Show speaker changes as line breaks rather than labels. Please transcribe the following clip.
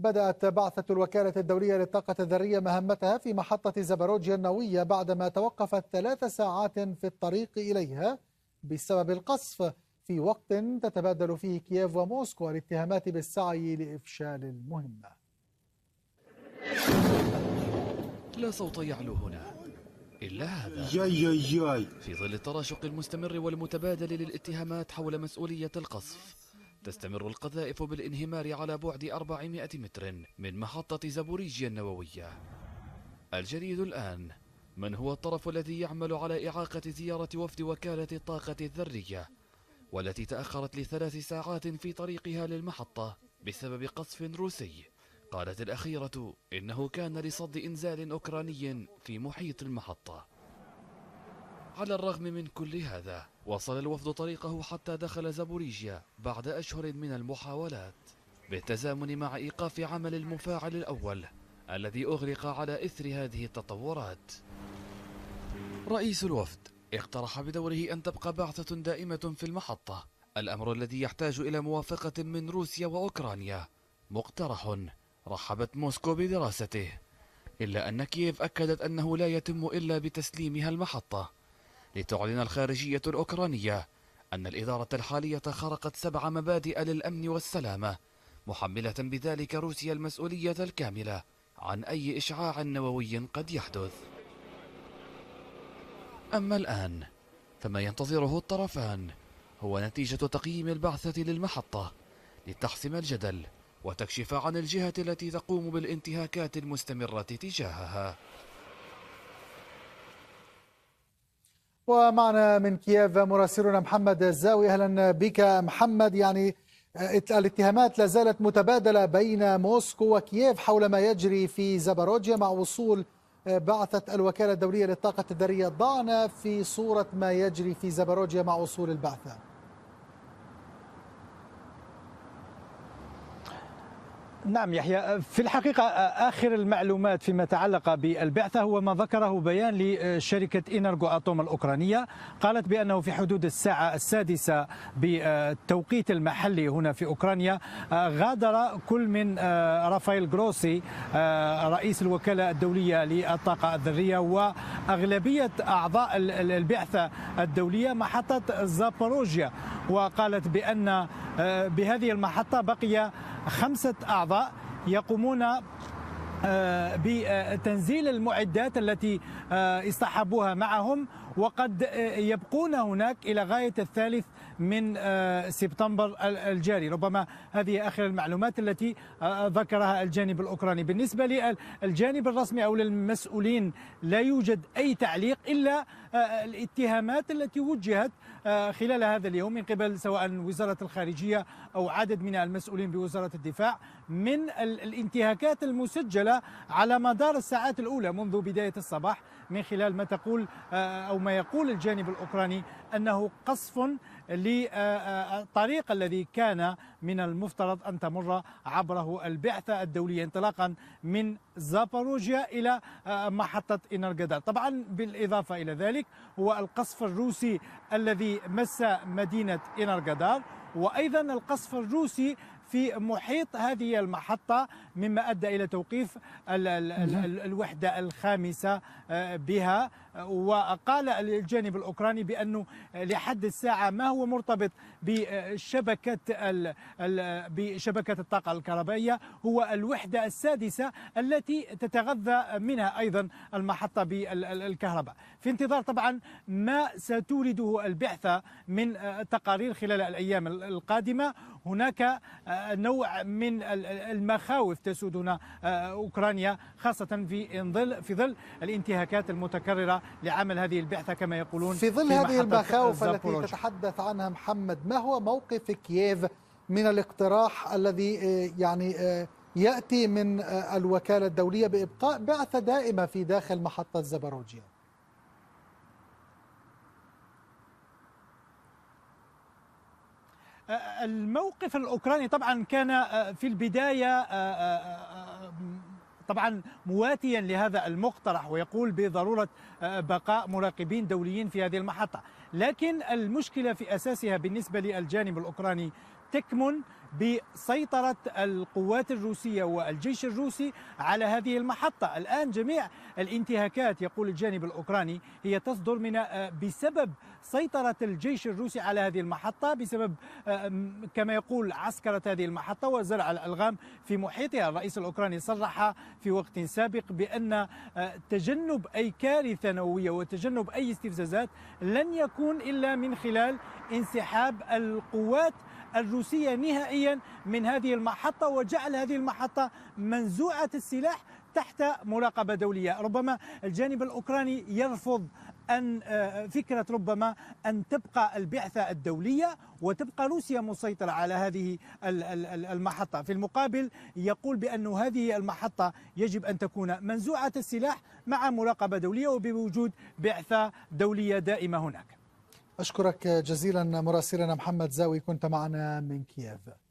بدأت بعثة الوكالة الدولية للطاقة الذرية مهمتها في محطة زبروجيا النووية بعدما توقفت ثلاث ساعات في الطريق إليها بسبب القصف في وقت تتبادل فيه كييف وموسكو الاتهامات بالسعي لإفشال المهمة
لا صوت يعلو هنا إلا هذا ياي ياي في ظل التراشق المستمر والمتبادل للاتهامات حول مسؤولية القصف تستمر القذائف بالانهمار على بعد 400 متر من محطة زابوريجيا النووية الجديد الآن من هو الطرف الذي يعمل على إعاقة زيارة وفد وكالة الطاقة الذرية والتي تأخرت لثلاث ساعات في طريقها للمحطة بسبب قصف روسي قالت الأخيرة إنه كان لصد إنزال أوكراني في محيط المحطة على الرغم من كل هذا وصل الوفد طريقه حتى دخل زابوريجيا بعد أشهر من المحاولات بالتزامن مع إيقاف عمل المفاعل الأول الذي أغلق على إثر هذه التطورات رئيس الوفد اقترح بدوره أن تبقى بعثة دائمة في المحطة الأمر الذي يحتاج إلى موافقة من روسيا وأوكرانيا مقترح رحبت موسكو بدراسته إلا أن كييف أكدت أنه لا يتم إلا بتسليمها المحطة لتعلن الخارجية الأوكرانية أن الإدارة الحالية خرقت سبع مبادئ للأمن والسلامة محملة بذلك روسيا المسؤولية الكاملة عن أي إشعاع نووي قد يحدث أما الآن فما ينتظره الطرفان هو نتيجة تقييم البعثة للمحطة لتحسم الجدل وتكشف عن الجهة التي تقوم بالانتهاكات المستمرة تجاهها
ومعنا من كييف مراسلنا محمد الزاوي اهلا بك محمد يعني آه، الاتهامات لا زالت متبادله بين موسكو وكييف حول ما يجري في زاباروجيا مع وصول آه، بعثه الوكاله الدوليه للطاقه الذريه ضعنا في صوره ما يجري في زاباروجيا مع وصول البعثه
نعم يحيى في الحقيقة آخر المعلومات فيما تعلق بالبعثة هو ما ذكره بيان لشركة إنرجو أتوم الأوكرانية قالت بأنه في حدود الساعة السادسة بالتوقيت المحلي هنا في أوكرانيا غادر كل من آه، رافائيل جروسي آه، رئيس الوكالة الدولية للطاقة الذرية وأغلبية أعضاء البعثة الدولية محطة زاباروجيا وقالت بأن آه، بهذه المحطة بقي خمسة أعضاء يقومون آه، بتنزيل المعدات التي اصطحبوها آه، معهم وقد آه، يبقون هناك إلى غاية الثالث من آه، سبتمبر الجاري ربما هذه آخر المعلومات التي آه، ذكرها الجانب الأوكراني بالنسبة للجانب الرسمي أو للمسؤولين لا يوجد أي تعليق إلا الاتهامات التي وجهت خلال هذا اليوم من قبل سواء وزارة الخارجية أو عدد من المسؤولين بوزارة الدفاع من الانتهاكات المسجلة على مدار الساعات الأولى منذ بداية الصباح من خلال ما تقول أو ما يقول الجانب الأوكراني أنه قصف للطريق الذي كان من المفترض أن تمر عبره البعثة الدولية انطلاقا من زاباروجيا إلى محطة إنرغداد طبعا بالإضافة إلى ذلك هو القصف الروسي الذي مس مدينة إنرغداد وأيضا القصف الروسي في محيط هذه المحطة مما أدى إلى توقيف الـ الـ الـ الوحدة الخامسة آه، بها وقال الجانب الأوكراني بأنه لحد الساعة ما هو مرتبط بشبكة بشبكة الطاقة الكهربائية هو الوحدة السادسة التي تتغذى منها أيضا المحطة بالكهرباء في انتظار طبعا ما ستورده البعثة من آه، تقارير خلال الأيام القادمة هناك آه، نوع من المخاوف تسودنا آه، أوكرانيا خاصة في ظل في ظل الانتهاكات المتكررة لعمل هذه البعثة كما يقولون في ظل هذه المخاوف التي
تتحدث عنها محمد ما هو موقف كييف من الاقتراح الذي آه، يعني ياتي من الوكاله الدوليه بابقاء بعثه دائمه في داخل محطه زباروجيا
الموقف الأوكراني طبعا كان آه، في البداية آه، آه، طبعا مواتيا لهذا المقترح ويقول بضروره بقاء مراقبين دوليين في هذه المحطه لكن المشكله في اساسها بالنسبه للجانب الاوكراني تكمن بسيطرة القوات الروسية والجيش الروسي على هذه المحطة الآن جميع الانتهاكات يقول الجانب الأوكراني هي تصدر من آه، بسبب سيطرة الجيش الروسي على هذه المحطة بسبب آه، كما يقول عسكرة هذه المحطة وزرع الألغام في محيطها الرئيس الأوكراني صرح في وقت سابق بأن آه، تجنب أي كارثة نووية وتجنب أي استفزازات لن يكون إلا من خلال انسحاب القوات الروسية نهائيا من هذه المحطة وجعل هذه المحطة منزوعة السلاح تحت مراقبة دولية ربما الجانب الأوكراني يرفض أن آه، فكرة ربما أن تبقى البعثة الدولية وتبقى روسيا مسيطرة على هذه المحطة في المقابل يقول بأن هذه المحطة يجب أن تكون منزوعة السلاح مع مراقبة دولية وبوجود بعثة دولية دائمة هناك
أشكرك جزيلا مراسلنا محمد زاوي كنت معنا من كييف